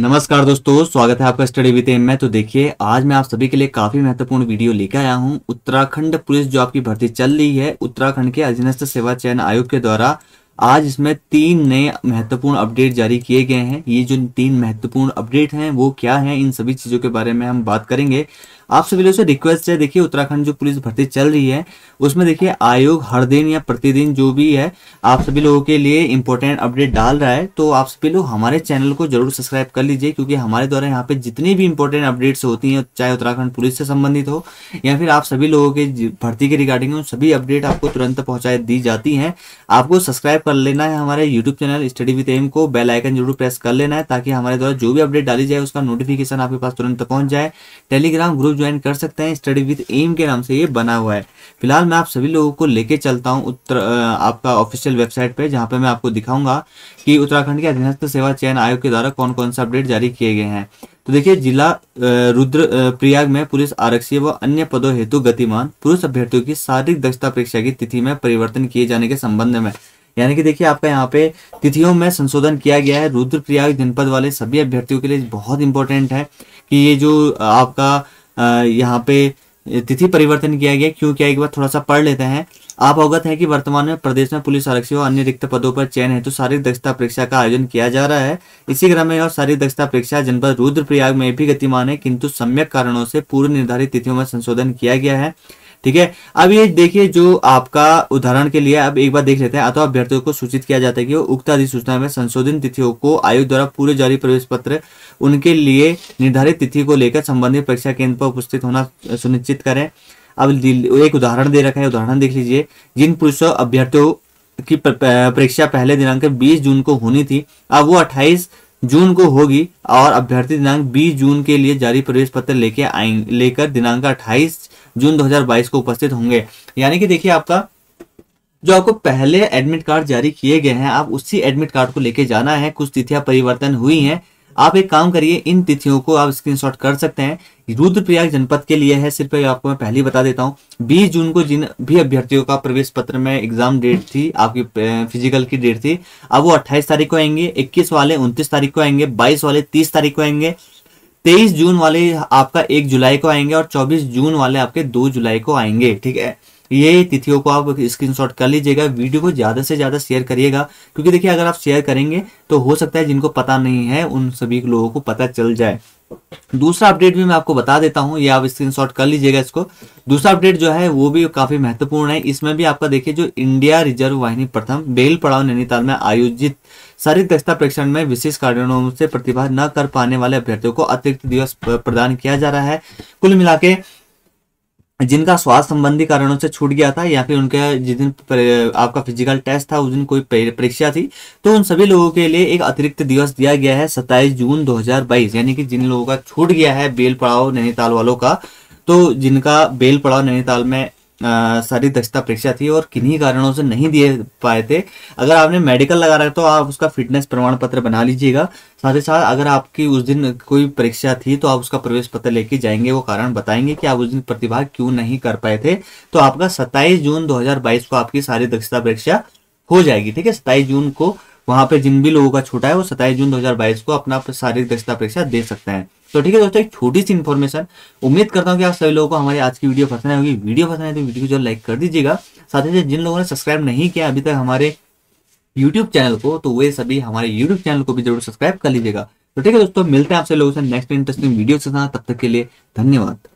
नमस्कार दोस्तों स्वागत है आपका स्टडी विद एम में तो देखिए आज मैं आप सभी के लिए काफी महत्वपूर्ण वीडियो लेकर आया हूं उत्तराखंड पुलिस जॉब की भर्ती चल रही है उत्तराखंड के अधीनस्थ सेवा चयन आयोग के द्वारा आज इसमें तीन नए महत्वपूर्ण अपडेट जारी किए गए हैं ये जो तीन महत्वपूर्ण अपडेट हैं वो क्या हैं इन सभी चीज़ों के बारे में हम बात करेंगे आप सभी लोगों से रिक्वेस्ट है देखिए उत्तराखंड जो पुलिस भर्ती चल रही है उसमें देखिए आयोग हर दिन या प्रतिदिन जो भी है आप सभी लोगों के लिए इंपॉर्टेंट अपडेट डाल रहा है तो आप सभी लोग हमारे चैनल को जरूर सब्सक्राइब कर लीजिए क्योंकि हमारे द्वारा यहाँ पे जितनी भी इंपॉर्टेंट अपडेट्स होती हैं चाहे उत्तराखंड पुलिस से संबंधित हो या फिर आप सभी लोगों के भर्ती के रिगार्डिंग सभी अपडेट आपको तुरंत पहुँचाई दी जाती है आपको सब्सक्राइब कर लेना है हमारे YouTube channel study with M को बेल आइकन जरूर प्रेस कर लेना है ताकि हमारे द्वारा जो भी अपडेट डाली जाए उसका नोटिफिकेशन आपके पास तुरंत पहुंच जाए टेलीग्राम ग्रुप ज्वाइन कर सकते हैं स्टडी विद एम के नाम से ये बना हुआ है फिलहाल मैं आप सभी लोगों को लेके चलता हूँ उत्तर आपका ऑफिशियल वेबसाइट पर जहाँ पर मैं आपको दिखाऊंगा कि उत्तराखंड के अधीनस्थ सेवा चयन आयोग के द्वारा कौन कौन सा अपडेट जारी किए गए हैं तो देखिए जिला रुद्र प्रयाग में पुलिस आरक्षी व अन्य पदों हेतु गतिमान पुरुष अभ्यर्थियों की शारीरिक दक्षता परीक्षा की तिथि में परिवर्तन किए जाने के संबंध में यानी कि देखिए आपका यहाँ पे तिथियों में संशोधन किया गया है रुद्रप्रयाग जनपद वाले सभी अभ्यर्थियों के लिए बहुत इंपॉर्टेंट है कि ये जो आपका यहाँ पे तिथि परिवर्तन किया गया क्यों क्या एक बार थोड़ा सा पढ़ लेते हैं आप अवगत है कि वर्तमान में प्रदेश में पुलिस आरक्षी और अन्य रिक्त पदों पर चयन है तो शारीरिक दक्षता परीक्षा का आयोजन किया जा रहा है इसी क्रम में और शारीरिक दक्षता परीक्षा जनपद रुद्रप्रयाग में भी गतिमान है किंतु सम्यक कारणों से पूर्व निर्धारित तिथियों में संशोधन किया गया है ठीक है अब ये देखिए जो आपका उदाहरण के लिए अब एक बार देख लेते हैं अथवा अभ्यर्थियों को सूचित किया जाता है कि उक्त अधिसूचना में संशोधित तिथियों को आयोग द्वारा पूरे जारी प्रवेश पत्र उनके लिए निर्धारित तिथि को लेकर संबंधित परीक्षा केंद्र पर उपस्थित होना सुनिश्चित करें अब एक उदाहरण दे रखा है उदाहरण देख लीजिए जिन पुरुष अभ्यर्थियों की परीक्षा पहले दिनांक 20 जून को होनी थी अब वो 28 जून को होगी और अभ्यर्थी दिनांक 20 जून के लिए जारी प्रवेश पत्र लेके आएंगे लेकर दिनांक जून 2022 को उपस्थित होंगे यानी कि देखिए आपका जो आपको पहले एडमिट कार्ड जारी किए गए हैं आप उसी एडमिट कार्ड को लेके जाना है कुछ तिथियां परिवर्तन हुई हैं आप एक काम करिए इन तिथियों को आप स्क्रीनशॉट कर सकते हैं रुद्रप्रयाग जनपद के लिए है सिर्फ आपको मैं पहले ही बता देता हूँ 20 जून को जिन भी अभ्यर्थियों का प्रवेश पत्र में एग्जाम डेट थी आपकी फिजिकल की डेट थी अब वो 28 तारीख को आएंगे 21 वाले 29 तारीख को आएंगे 22 वाले 30 तारीख को आएंगे तेईस जून वाले आपका एक जुलाई को आएंगे और चौबीस जून वाले आपके दो जुलाई को आएंगे ठीक है ये तिथियों को आप स्क्रीनशॉट कर लीजिएगा वीडियो को ज़्यादा से ज़्यादा शेयर करिएगा क्योंकि देखिए अगर आप शेयर करेंगे तो हो सकता है जिनको पता नहीं है उन सभी लोगों को पता चल जाए दूसरा अपडेट भी मैं आपको बता देता हूँ ये आप स्क्रीनशॉट कर लीजिएगा इसको दूसरा अपडेट जो है वो भी काफ़ी महत्वपूर्ण है इसमें भी आपका देखिए जो इंडिया रिजर्व वाहिनी प्रथम बेल पड़ाव नैनीताल में आयोजित सारी दक्षता परीक्षण में विशेष कारणों से प्रतिभा न कर पाने वाले अभ्यर्थियों को अतिरिक्त दिवस प्रदान किया जा रहा है कुल मिला जिनका स्वास्थ्य संबंधी कारणों से छूट गया था या फिर उनके जिस दिन आपका फिजिकल टेस्ट था उस दिन कोई परीक्षा थी तो उन सभी लोगों के लिए एक अतिरिक्त दिवस दिया गया है 27 जून 2022 यानी कि जिन लोगों का छूट गया है बेल पड़ाव नैनीताल वालों का तो जिनका बेल पड़ाव नैनीताल में सारी दक्षता परीक्षा थी और किन्हीं कारणों से नहीं दिए पाए थे अगर आपने मेडिकल लगा रखा तो आप उसका फिटनेस प्रमाण पत्र बना लीजिएगा साथ ही साथ अगर आपकी उस दिन कोई परीक्षा थी तो आप उसका प्रवेश पत्र लेके जाएंगे वो कारण बताएंगे कि आप उस दिन प्रतिभा क्यों नहीं कर पाए थे तो आपका सत्ताईस जून दो को आपकी सारी दक्षता परीक्षा हो जाएगी ठीक है सत्ताईस जून को वहां पे जिन भी लोगों का छूटा है वो सत्ताईस जून 2022 को अपना शारीरिक दक्षता परीक्षा दे सकते हैं तो ठीक है दोस्तों एक छोटी सी इन्फॉर्मेशन उम्मीद करता हूँ कि आप सभी लोगों को हमारी आज की वीडियो पसंद आएगी वीडियो पसंद आए तो वीडियो को जो लाइक कर दीजिएगा साथ ही साथ जिन लोगों ने सब्सक्राइब नहीं किया अभी तक हमारे यूट्यूब चैनल को तो वे सभी हमारे यूट्यूब चैनल को भी जरूर सब्सक्राइब कर लीजिएगा तो ठीक है दोस्तों मिलते हैं आपसे लोगों से नेक्स्ट इंटरेस्टिंग वीडियो के साथ तब तक के लिए धन्यवाद